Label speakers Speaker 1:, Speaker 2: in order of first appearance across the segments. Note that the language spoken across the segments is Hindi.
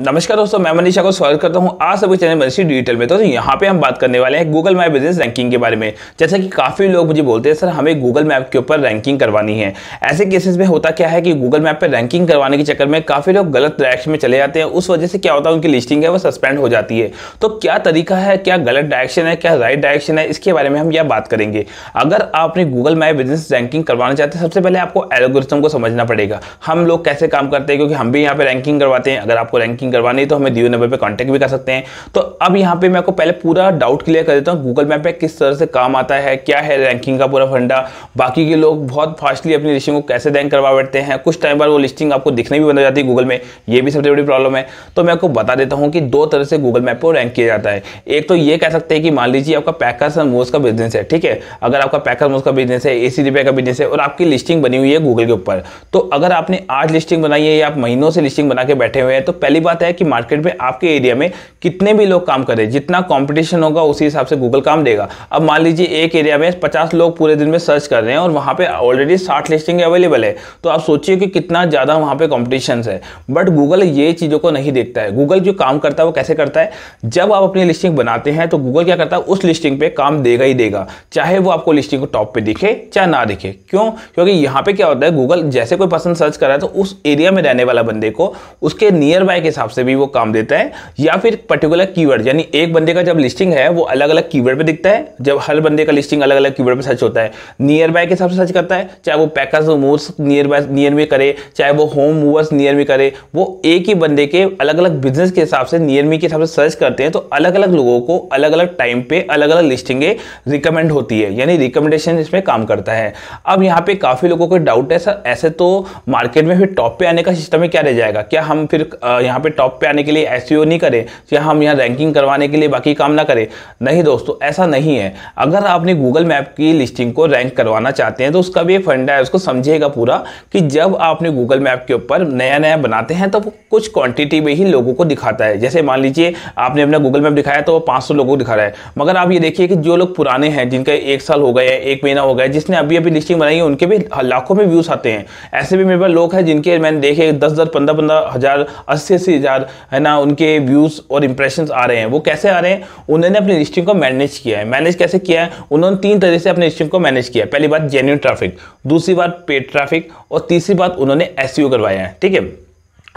Speaker 1: नमस्कार दोस्तों मैं मनीषा को स्वागत करता हूं आज सभी चैनल मनीषी डिजिटल में तो, यहां यहाँ पे हम बात करने वाले हैं गूगल मैप बिजनेस रैंकिंग के बारे में जैसा कि काफ़ी लोग मुझे बोलते हैं सर हमें गूगल मैप के ऊपर रैंकिंग करवानी है ऐसे केसेस में होता क्या है कि गूगल मैप पर रैंकिंग करवाने के चक्कर में काफ़ी लोग गलत डायरेक्शन में चले जाते हैं उस वजह से क्या होता है उनकी लिस्टिंग है वो सस्पेंड हो जाती है तो क्या तरीका है क्या गलत डायरेक्शन है क्या राइट डायरेक्शन है इसके बारे में हम यह बात करेंगे अगर आप अपनी गूगल मैप बिजनेस रैंकिंग करवाना चाहते हैं सबसे पहले आपको एलोग्रिथम को समझना पड़ेगा हम लोग कैसे काम करते हैं क्योंकि हम भी यहाँ पर रैंकिंग करवाते हैं अगर आपको रैंकिंग बुकिंग करवानी है तो हमें दिए नंबर पर कॉन्टैक्ट भी कर सकते हैं तो अब यहाँ पे मैं आपको पहले पूरा डाउट क्लियर कर देता हूँ गूगल मैप पर किस तरह से काम आता है क्या है रैंकिंग का पूरा फंडा बाकी के लोग बहुत फास्टली अपनी लिस्टिंग को कैसे रैंक करवा बैठते हैं कुछ टाइम बाद वो लिस्टिंग आपको दिखने भी बंद हो जाती है गूगल में ये भी सबसे बड़ी प्रॉब्लम है तो मैं आपको बता देता हूँ कि दो तरह से गूगल मैप को रैंक किया जाता है एक तो ये कह सकते हैं कि मान लीजिए आपका पैकर्स एंड मोस का बिजनेस है ठीक है अगर आपका पैकर मोस का बिजनेस है ए सी का बिजनेस है और आपकी लिस्टिंग बनी हुई है गूगल के ऊपर तो अगर आपने आज लिस्टिंग बनाई है या आप महीनों से लिस्टिंग बना के बैठे हुए हैं तो पहली बात है कि मार्केट में आपके एरिया में कितने भी लोग काम करें जितना कंपटीशन होगा उसी हिसाब से गूगल काम देगा अब मान लीजिए एक एरिया में 50 लोग पूरे दिन में सर्च कर रहे हैं और वहाँ पे ऑलरेडी 60 लिस्टिंग अवेलेबल है तो आप सोचिए कि कितना ज़्यादा वहाँ पे कॉम्पिटिशन है बट गूगल ये चीज़ों को नहीं देखता है गूगल जो काम करता है वो कैसे करता है जब आप अपनी लिस्टिंग बनाते हैं तो गूगल क्या करता है उस लिस्टिंग पर काम देगा ही देगा चाहे वो आपको लिस्टिंग को टॉप पर दिखे चाहे ना दिखे क्यों क्योंकि यहाँ पर क्या होता है गूगल जैसे कोई पर्सन सर्च कर रहा है तो उस एरिया में रहने वाला बंदे को उसके नियर बाय के साथ हिसाब से भी वो काम देता है या फिर पर्टिकुलर कीवर्ड यानी एक बंदे का जब लिस्टिंग है वो अलग अलग कीवर्ड पे दिखता है जब हर बंदे का लिस्टिंग अलग अलग कीवर्ड पे सर्च होता है नियर बाय के हिसाब से सर्च करता है चाहे वो packers movers nearby near में करे चाहे वो होम मूवर्स नियर में करे वो एक ही बंदे के अलग अलग बिजनेस के हिसाब से नियर मी के हिसाब से सर्च करते हैं तो अलग अलग लोगों को अलग अलग टाइम पे अलग अलग लिस्टिंगें रिकमेंड होती है यानी रिकमेंडेशन इसमें काम करता है अब यहाँ पे काफ़ी लोगों को डाउट है सर ऐसे तो मार्केट में फिर टॉप पे आने का सिस्टम में क्या रह जाएगा क्या हम फिर यहाँ पे टॉप पे आने के लिए एस e नहीं करें तो या हम यहाँ रैंकिंग करवाने के लिए बाकी काम ना करें नहीं दोस्तों ऐसा नहीं है अगर आपने गूगल मैप की लिस्टिंग को रैंक करवाना चाहते हैं तो उसका भी एक फंडा है उसको समझिएगा पूरा कि जब आपने गूगल मैप के ऊपर नया नया बनाते हैं तो कुछ क्वान्टिटी में ही लोगों को दिखाता है जैसे मान लीजिए आपने अपना गूगल मैप दिखाया तो वो पाँच लोगों को दिखा रहा है मगर आप ये देखिए कि जो लोग पुराने हैं जिनका एक साल हो गया एक महीना हो गया जिसने अभी अभी लिस्टिंग बनाई है उनके भी लाखों में व्यूज़ आते हैं ऐसे भी मेरे पास लोग हैं जिनके मैंने देखे दस दस पंद्रह पंद्रह हज़ार अस्सी अस्सी मैसेज है ना उनके व्यूज़ और इंप्रेशन आ रहे हैं वो कैसे आ रहे हैं उन्होंने अपनी लिस्टिंग को मैनेज किया है मैनेज कैसे किया है उन्होंने तीन तरह से अपनी लिस्टिंग को मैनेज किया है पहली बात जेन्यून ट्रैफिक दूसरी बात पेड ट्रैफिक और तीसरी बात उन्होंने एस e करवाया है ठीक है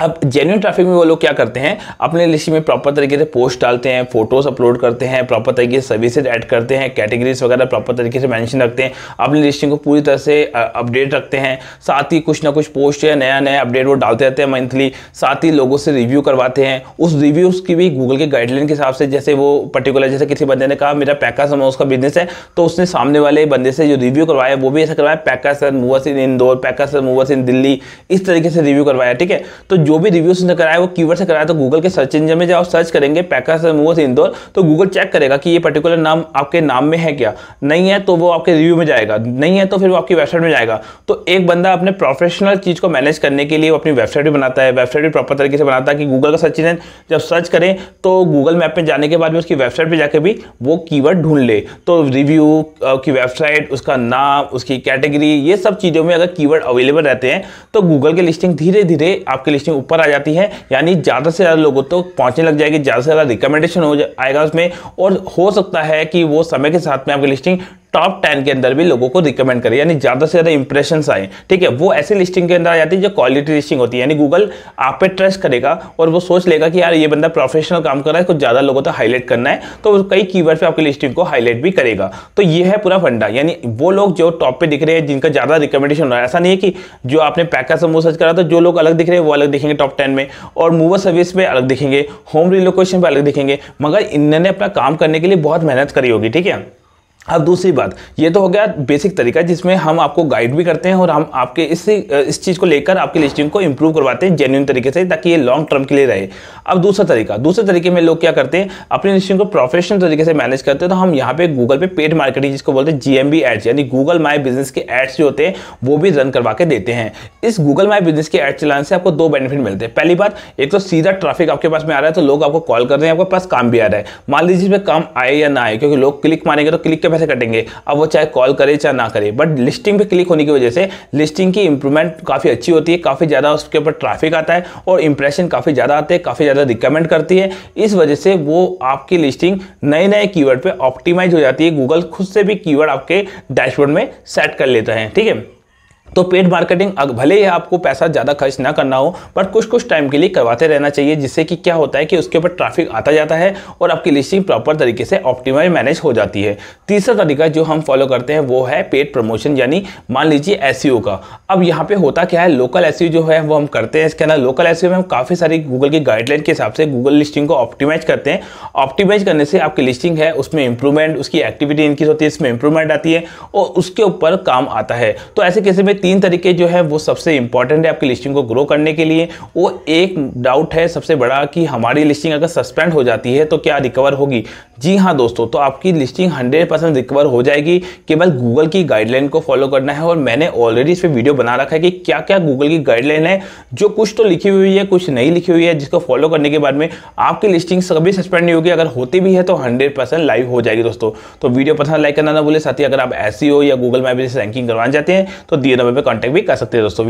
Speaker 1: अब जेन्यून ट्रैफिक में वो लोग क्या करते हैं अपने लिस्ट में प्रॉपर तरीके से पोस्ट डालते हैं फोटोज अपलोड करते हैं प्रॉपर तरीके से सर्विसेज ऐड करते हैं कैटेगरीज वगैरह प्रॉपर तरीके से मेंशन रखते हैं अपनी लिस्टिंग को पूरी तरह से अपडेट रखते हैं साथ ही कुछ ना कुछ पोस्ट या नया नया अपडेट वो डालते रहते हैं मंथली साथ ही लोगों से रिव्यू करवाते हैं उस रिव्यूज़ की भी गूगल के गाइडलाइन के हिसाब से जैसे वो पर्टिकुलर जैसे किसी बंदे ने कहा मेरा पैका समोस उसका बिजनेस है तो उसने सामने वाले बंदे से जो रिव्यू करवाया वो भी ऐसा करवाया packers movers in Indore packers movers in Delhi इस तरीके से रिव्यू करवाया ठीक है तो जो भी रिव्यू ने कराया वो कीवर्ड से कराया तो गूगल के सर्च इंजन में जब आप सर्च करेंगे पैकर्स मूवर्स इंदौर तो गूगल चेक करेगा कि ये पर्टिकुलर नाम आपके नाम में है क्या नहीं है तो वो आपके रिव्यू में जाएगा नहीं है तो फिर वो आपकी वेबसाइट में जाएगा तो एक बंदा अपने प्रोफेशनल चीज़ को मैनेज करने के लिए अपनी वेबसाइट भी बनाता है वेबसाइट भी प्रॉपर तरीके से बनाता है कि गूगल का सर्च इंजन जब सर्च करें तो गूगल मैप में जाने के बाद भी उसकी वेबसाइट पर जाकर भी वो कीवर्ड ढूंढ ले तो रिव्यू की वेबसाइट उसका नाम उसकी कैटेगरी ये सब चीज़ों में अगर कीवर्ड अवेलेबल रहते हैं तो गूगल की लिस्टिंग धीरे धीरे आपकी लिस्टिंग ऊपर आ जाती है यानी ज़्यादा से ज़्यादा लोगों तक तो पहुँचने लग जाएगी ज़्यादा से ज़्यादा रिकमेंडेशन हो आएगा उसमें और हो सकता है कि वो समय के साथ में आपकी लिस्टिंग टॉप टेन के अंदर भी लोगों को रिकमेंड करें यानी ज़्यादा से ज़्यादा इंप्रेशन आए ठीक है वो ऐसी लिस्टिंग के अंदर आ जाती है जो क्वालिटी लिस्टिंग होती है यानी गूगल आप पे ट्रस्ट करेगा और वो सोच लेगा कि यार ये बंदा प्रोफेशनल काम कर रहा है कुछ ज़्यादा लोगों तक हाईलाइट करना है तो कई की वर्ड आपकी लिस्टिंग को हाईलाइट भी करेगा तो ये है पूरा फंडा यानी वो लोग जो टॉप पे दिख रहे हैं जिनका ज़्यादा रिकमेंडेशन हो रहा है ऐसा नहीं है कि जो आपने पैका समूह सर्च करा तो जो लोग अलग दिख रहे हैं वो अलग दिखेंगे टॉप टेन में और मूवर सर्विस में अलग दिखेंगे होम रिलोकेशन पर अलग दिखेंगे मगर इन्होंने अपना काम करने के लिए बहुत मेहनत करी होगी ठीक है अब दूसरी बात ये तो हो गया बेसिक तरीका जिसमें हम आपको गाइड भी करते हैं और हम आपके इस इस चीज़ को लेकर आपकी लिस्टिंग को इंप्रूव करवाते हैं जेन्यून तरीके से ताकि ये लॉन्ग टर्म के लिए रहे अब दूसरा तरीका दूसरे तरीके में लोग क्या करते हैं अपनी लिस्टिंग को प्रोफेशनल तरीके से मैनेज करते हैं तो हम यहाँ पे गूगल पे पेड मार्केटिंग जिसको बोलते हैं जी एड्स यानी गूगल माई बिजनेस के एड्स जो होते हैं वो भी रन करवा के देते हैं इस गूगल माई बिजनेस के एड्स चलाने से आपको दो बेनिफिट मिलते हैं पहली बात एक तो सीधा ट्रैफिक आपके पास में आ रहा है तो लोग आपको कॉल कर रहे हैं आपके पास काम भी आ रहा है मान लीजिए इसमें काम आए या ना आए क्योंकि लोग क्लिक मारेंगे तो क्लिक के पैसे कटेंगे अब वो चाहे कॉल करे चाहे ना करे बट लिस्टिंग पे क्लिक होने की वजह से लिस्टिंग की इंप्रूवमेंट काफ़ी अच्छी होती है काफ़ी ज़्यादा उसके ऊपर ट्रैफिक आता है और इंप्रेशन काफ़ी ज़्यादा आते हैं काफ़ी ज़्यादा रिकमेंड करती है इस वजह से वो आपकी लिस्टिंग नए नए कीवर्ड पर ऑप्टिमाइज हो जाती है गूगल खुद से भी कीवर्ड आपके डैशबोर्ड में सेट कर लेता है ठीक है तो पेड मार्केटिंग भले ही आपको पैसा ज़्यादा खर्च ना करना हो बट कुछ कुछ टाइम के लिए करवाते रहना चाहिए जिससे कि क्या होता है कि उसके ऊपर ट्रैफिक आता जाता है और आपकी लिस्टिंग प्रॉपर तरीके से ऑप्टिमाइज मैनेज हो जाती है तीसरा तरीका जो हम फॉलो करते हैं वो है पेड प्रमोशन यानी मान लीजिए एस e का अब यहाँ पर होता क्या है लोकल एस e जो है वो हम करते हैं इसके अंदर लोकल एस e में हम काफ़ी सारी गूगल की गाइडलाइन के हिसाब से गूगल लिस्टिंग को ऑप्टिमाइज करते हैं ऑप्टिमाइज करने से आपकी लिस्टिंग है उसमें इंप्रूवमेंट उसकी एक्टिविटी इनकी होती है इसमें इंप्रूवमेंट आती है और उसके ऊपर काम आता है तो ऐसे कैसे में में तीन तरीके जो है वो सबसे इंपॉर्टेंट है आपकी लिस्टिंग को ग्रो करने के लिए वो एक डाउट है सबसे बड़ा कि हमारी लिस्टिंग अगर सस्पेंड हो जाती है तो क्या रिकवर होगी जी हाँ दोस्तों तो आपकी लिस्टिंग 100 परसेंट रिकवर हो जाएगी केवल गूगल की गाइडलाइन को फॉलो करना है और मैंने ऑलरेडी इस पर वीडियो बना रखा है कि क्या क्या गूगल की गाइडलाइन है जो कुछ तो लिखी हुई है कुछ नहीं लिखी हुई है जिसको फॉलो करने के बाद में आपकी लिस्टिंग सभी सस्पेंड नहीं होगी अगर होती भी है तो हंड्रेड लाइव हो जाएगी दोस्तों तो वीडियो पसंद लाइक करना ना बोले साथ ही अगर आप हो e या गूगल मैप जैसे रैंकिंग करवाना चाहते हैं तो दिए नंबर पर कॉन्टैक्ट भी कर सकते हैं दोस्तों